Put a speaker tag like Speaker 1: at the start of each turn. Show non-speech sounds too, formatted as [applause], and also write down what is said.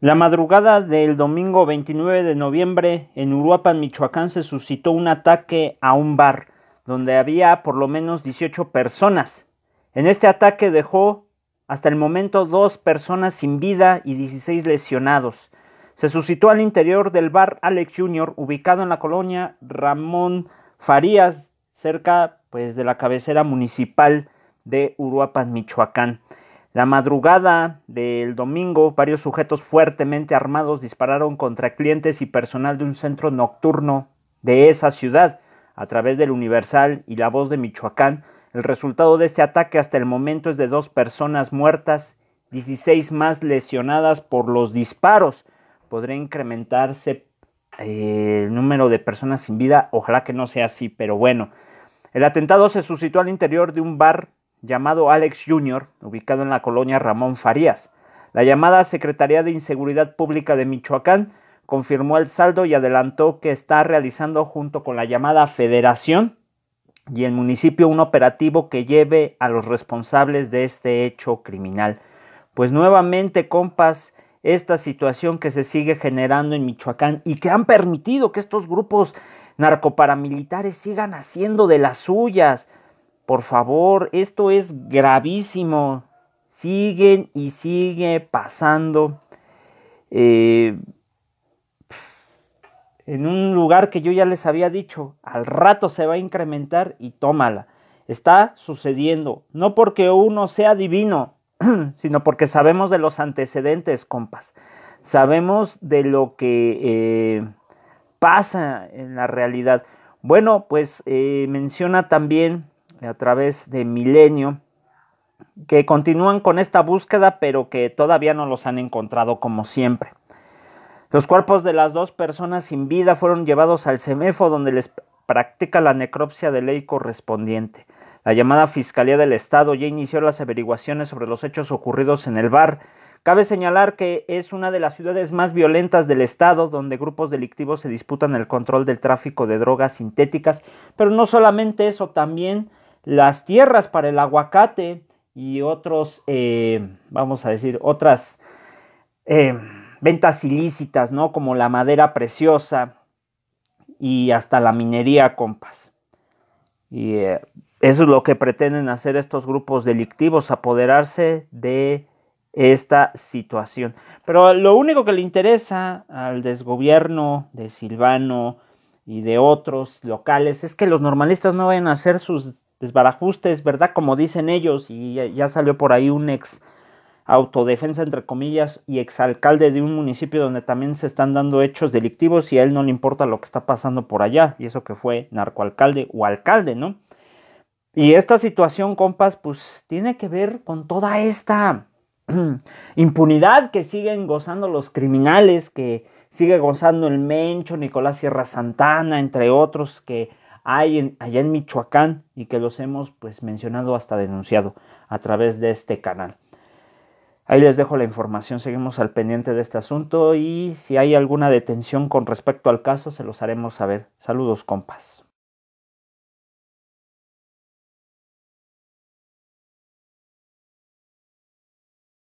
Speaker 1: La madrugada del domingo 29 de noviembre en Uruapan, Michoacán, se suscitó un ataque a un bar donde había por lo menos 18 personas. En este ataque dejó hasta el momento dos personas sin vida y 16 lesionados. Se suscitó al interior del bar Alex Jr., ubicado en la colonia Ramón Farías, cerca pues, de la cabecera municipal de Uruapan, Michoacán. La madrugada del domingo, varios sujetos fuertemente armados dispararon contra clientes y personal de un centro nocturno de esa ciudad. A través del Universal y La Voz de Michoacán, el resultado de este ataque hasta el momento es de dos personas muertas, 16 más lesionadas por los disparos. Podría incrementarse eh, el número de personas sin vida, ojalá que no sea así, pero bueno. El atentado se suscitó al interior de un bar llamado Alex Jr., ubicado en la colonia Ramón Farías. La llamada Secretaría de Inseguridad Pública de Michoacán confirmó el saldo y adelantó que está realizando junto con la llamada Federación y el municipio un operativo que lleve a los responsables de este hecho criminal. Pues nuevamente, compas, esta situación que se sigue generando en Michoacán y que han permitido que estos grupos narcoparamilitares sigan haciendo de las suyas. Por favor, esto es gravísimo. Siguen y sigue pasando. Eh, en un lugar que yo ya les había dicho, al rato se va a incrementar y tómala. Está sucediendo, no porque uno sea divino, [clears throat] sino porque sabemos de los antecedentes, compas. Sabemos de lo que eh, pasa en la realidad. Bueno, pues eh, menciona también a través de Milenio que continúan con esta búsqueda pero que todavía no los han encontrado como siempre. Los cuerpos de las dos personas sin vida fueron llevados al CEMEFO donde les practica la necropsia de ley correspondiente. La llamada Fiscalía del Estado ya inició las averiguaciones sobre los hechos ocurridos en el bar. Cabe señalar que es una de las ciudades más violentas del Estado, donde grupos delictivos se disputan el control del tráfico de drogas sintéticas, pero no solamente eso, también las tierras para el aguacate y otros, eh, vamos a decir, otras eh, ventas ilícitas, ¿no? Como la madera preciosa y hasta la minería, compas. Y eh, eso es lo que pretenden hacer estos grupos delictivos, apoderarse de esta situación. Pero lo único que le interesa al desgobierno de Silvano y de otros locales es que los normalistas no vayan a hacer sus desbarajustes, ¿verdad? Como dicen ellos, y ya, salió por ahí un ex autodefensa, entre comillas, y exalcalde de un municipio donde también se están dando hechos delictivos y a él no le importa lo que está pasando por allá, y eso que fue narcoalcalde o alcalde, ¿no? Y esta situación, compas, pues tiene que ver con toda esta [clears throat] impunidad que siguen gozando los criminales, que sigue gozando el Mencho, Nicolás Sierra Santana, entre otros, que hay allá en Michoacán y que los hemos pues mencionado hasta denunciado a través de este canal. Ahí les dejo la información, seguimos al pendiente de este asunto y si hay alguna detención con respecto al caso se los haremos saber. Saludos compas.